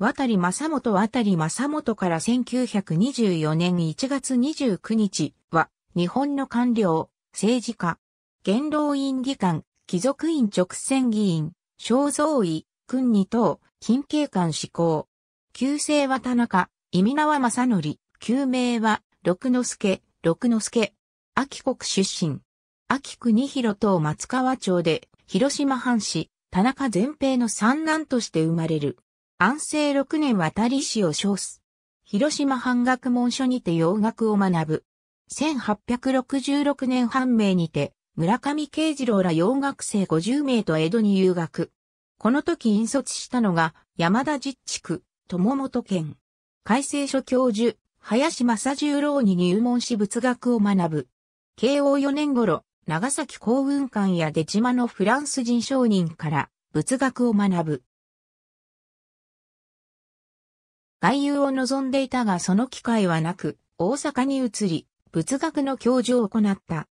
渡り正元渡り正元から1924年1月29日は、日本の官僚、政治家、元老院議官、貴族院直選議員、肖像医、君二等、近景官志向。旧姓は田中、意味名は正則、旧名は六之助、六之助。秋国出身。秋国広等松川町で、広島藩士、田中全平の三男として生まれる。安政六年渡り氏を称す。広島半学門書にて洋学を学ぶ。1866年判明にて、村上慶次郎ら洋学生50名と江戸に留学。この時引率したのが、山田実地区、友本県。改正書教授、林正十郎に入門し仏学を学ぶ。慶応4年頃、長崎幸運館や出島のフランス人商人から仏学を学ぶ。外遊を望んでいたがその機会はなく、大阪に移り、仏学の教授を行った。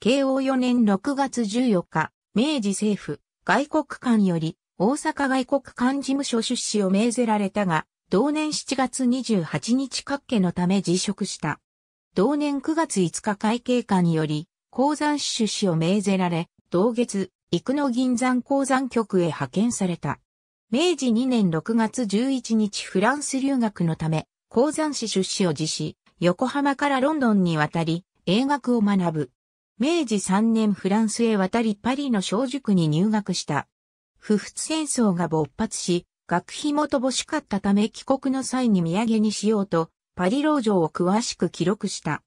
慶応4年6月14日、明治政府、外国館より、大阪外国館事務所出資を命ぜられたが、同年7月28日各家のため辞職した。同年9月5日会計官により、鉱山出資を命ぜられ、同月、生野銀山鉱山局へ派遣された。明治2年6月11日フランス留学のため、鉱山市出資を辞し、横浜からロンドンに渡り、英学を学ぶ。明治3年フランスへ渡りパリの小塾に入学した。不仏戦争が勃発し、学費も乏しかったため帰国の際に土産にしようと、パリ老城を詳しく記録した。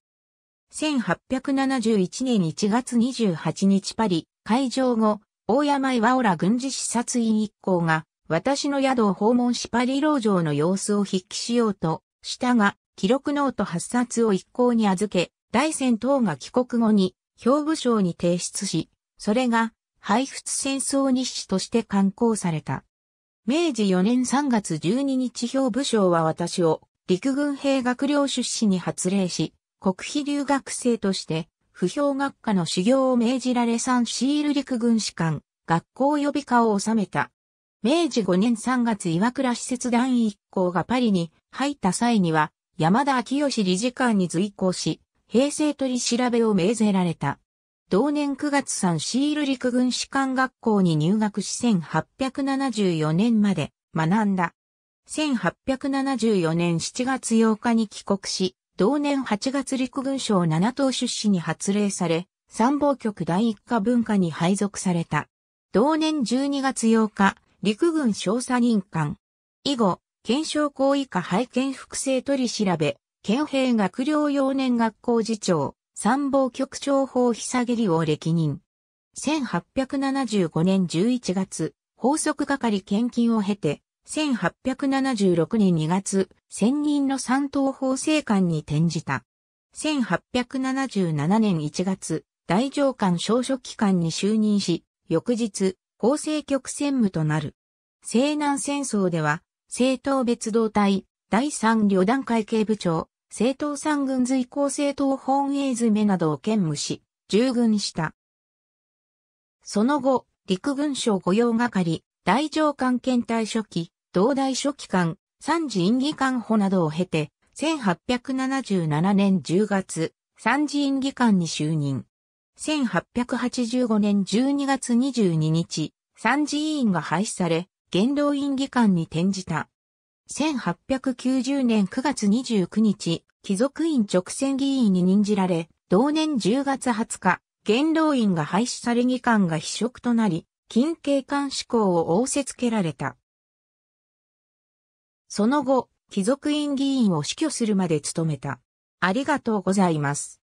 1871年1月28日パリ、会場後、大山岩浦軍事視察員一行が私の宿を訪問しパリ老城の様子を筆記しようとしたが、記録ノート8冊を一向に預け、大戦等が帰国後に、兵部省に提出し、それが、廃仏戦争日誌として刊行された。明治4年3月12日兵部省は私を、陸軍兵学寮出資に発令し、国費留学生として、不評学科の修行を命じられ3シール陸軍士官、学校予備科を収めた。明治5年3月岩倉施設団一行がパリに入った際には、山田昭義理事官に随行し、平成取り調べを命ぜられた。同年9月3シール陸軍士官学校に入学し1874年まで学んだ。1874年7月8日に帰国し、同年8月陸軍省7等出資に発令され、参謀局第一課文化に配属された。同年12月8日、陸軍少佐任官。以後、検証行為下拝見複製取り調べ、県兵学寮幼年学校次長、参謀局長法下切を歴任。1875年11月、法則係献金を経て、1876年2月、専任の三等法制官に転じた。1877年1月、大上官少書機関に就任し、翌日、構成局専務となる。西南戦争では、政党別動隊、第三旅団会系部長、政党三軍随行政党本営詰めなどを兼務し、従軍した。その後、陸軍省御用係、大上官検隊初期、同大初期官、三次院議官補などを経て、1877年10月、三次院議官に就任。1885年12月22日、参委員が廃止され、元老院議官に転じた。1890年9月29日、貴族院直選議員に任じられ、同年10月20日、元老院が廃止され議官が非職となり、近景官志向を仰せつけられた。その後、貴族院議員を死去するまで務めた。ありがとうございます。